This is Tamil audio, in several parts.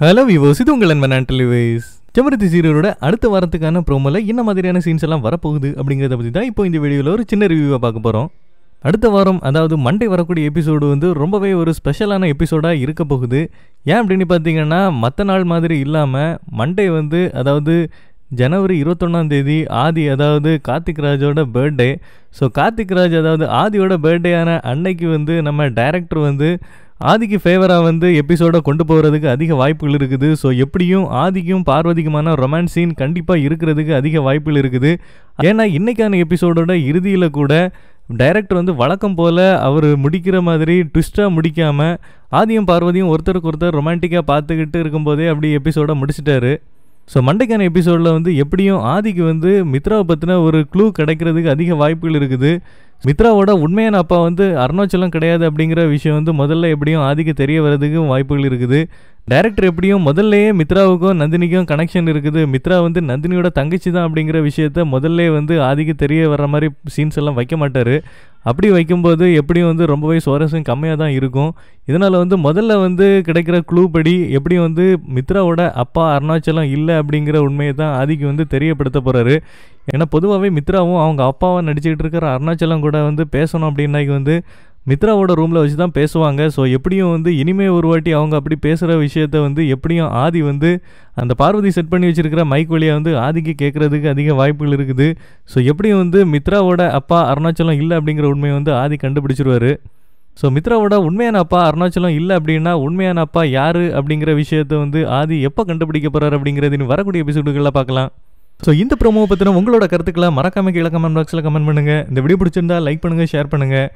ஹலோ விவோஸ் இது உங்கள் அன்பன் ஆண்டலிவைஸ் ஜமரதி சீரியலோட அடுத்த வாரத்துக்கான ப்ரோமோல என்ன மாதிரியான சீன்ஸ் எல்லாம் வரப்போகுது அப்படிங்கிறத பற்றி தான் இப்போ இந்த வீடியோவில் ஒரு சின்ன ரிவ்யூவை பார்க்க போகிறோம் அடுத்த வாரம் அதாவது மண்டே வரக்கூடிய எபிசோடு வந்து ரொம்பவே ஒரு ஸ்பெஷலான எபிசோடாக இருக்க போகுது ஏன் அப்படின்னு பார்த்தீங்கன்னா மற்ற நாள் மாதிரி இல்லாமல் மண்டே வந்து அதாவது ஜனவரி இருபத்தொன்னாந்தேதி ஆதி அதாவது கார்த்திக் ராஜோட பர்த்டே ஸோ கார்த்திக் ராஜ் அதாவது ஆதியோட பேர்தேயான அன்னைக்கு வந்து நம்ம டைரக்டர் வந்து ஆதிக்கு ஃபேவராக வந்து எபிசோடை கொண்டு போகிறதுக்கு அதிக வாய்ப்புகள் இருக்குது ஸோ எப்படியும் ஆதிக்கும் பார்வதிக்குமான ரொமான்ஸ் சீன் கண்டிப்பாக இருக்கிறதுக்கு அதிக வாய்ப்புகள் இருக்குது ஏன்னா இன்றைக்கான எபிசோடோட இறுதியில் கூட டைரக்டர் வந்து வழக்கம் போல் அவர் முடிக்கிற மாதிரி ட்விஸ்ட்டாக முடிக்காமல் ஆதியும் பார்வதியும் ஒருத்தருக்கு ஒருத்தர் ரொமான்டிக்காக பார்த்துக்கிட்டு இருக்கும்போதே அப்படி எபிசோடை முடிச்சிட்டாரு ஸோ மண்டைக்கான எபிசோடில் வந்து எப்படியும் ஆதிக்கு வந்து மித்ராவை பற்றின ஒரு க்ளூ கிடைக்கிறதுக்கு அதிக வாய்ப்புகள் இருக்குது மித்ராவோட உண்மையான அப்பா வந்து அருணாச்சலம் கிடையாது அப்படிங்கிற விஷயம் வந்து முதல்ல எப்படியும் ஆதிக்கு தெரிய வர்றதுக்கும் வாய்ப்புகள் இருக்குது டைரக்டர் எப்படியும் முதல்லயே மித்ராவுக்கும் நந்தினிக்கும் கனெக்ஷன் இருக்குது மித்ரா வந்து நந்தினியோட தங்கச்சி தான் அப்படிங்கிற விஷயத்த முதல்ல வந்து ஆதிக்கு தெரிய வர்ற மாதிரி சீன்ஸ் எல்லாம் வைக்க மாட்டார் அப்படி வைக்கும்போது எப்படியும் வந்து ரொம்பவே சுவாரஸ்யம் கம்மியாக தான் இருக்கும் இதனால் வந்து முதல்ல வந்து கிடைக்கிற குழு படி எப்படியும் வந்து மித்ராவோட அப்பா அருணாச்சலம் இல்லை அப்படிங்கிற உண்மையை தான் ஆதிக்கு வந்து தெரியப்படுத்த போகிறாரு ஏன்னா பொதுவாகவே மித்ராவும் அவங்க அப்பாவை நடிச்சுக்கிட்டு இருக்கிற அருணாச்சலம் கூட வந்து பேசணும் அப்படின்னாக்கி வந்து மித்ராவோட ரூமில் வச்சு தான் பேசுவாங்க ஸோ எப்படியும் வந்து இனிமே ஒரு வாட்டி அவங்க அப்படி பேசுகிற விஷயத்த வந்து எப்படியும் ஆதி வந்து அந்த பார்வதி செட் பண்ணி வச்சுருக்கிற மைக் வழியாக வந்து ஆதிக்கு கேட்குறதுக்கு அதிக வாய்ப்புகள் இருக்குது ஸோ எப்படியும் வந்து மித்ராவோட அப்பா அருணாச்சலம் இல்லை அப்படிங்கிற உண்மையை வந்து ஆதி கண்டுபிடிச்சிருவார் ஸோ மித்ராவோட உண்மையான அப்பா அருணாச்சலம் இல்லை அப்படின்னா உண்மையான அப்பா யார் அப்படிங்கிற விஷயத்தை வந்து ஆதி எப்போ கண்டுபிடிக்க போகிறார் அப்படிங்கிறது வரக்கூடிய எபிசோடுகளில் பார்க்கலாம் ஸோ இந்த ப்ரோமோ பற்றின உங்களோட கருத்துக்களை மறக்காம கீழே கமெண்ட் பாக்ஸில் கமெண்ட் பண்ணுங்கள் இந்த வீடியோ பிடிச்சிருந்தா லைக் பண்ணுங்கள் ஷேர் பண்ணுங்கள்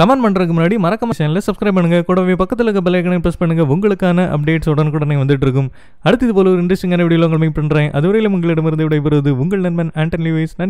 கமெண்ட் பண்ணுறதுக்கு முன்னாடி மறக்காம சேனலில் சப்ஸ்கிரைப் பண்ணுங்கள் கூடவே பக்கத்தில் இருக்க பலகனை ப்ரெஸ் பண்ணுங்கள் உங்களுக்கான அப்டேட்ஸ் உடனுக்குடனே வந்துட்டு இருக்கும் அடுத்து போல ஒரு இன்ட்ரெஸ்டிங்கான வீடியோ உங்களுக்கு பண்ணுறேன் அதுவரையிலும் உங்களிடமிருந்து விடைபெறுவது உங்கள் நண்பன் ஆண்டன்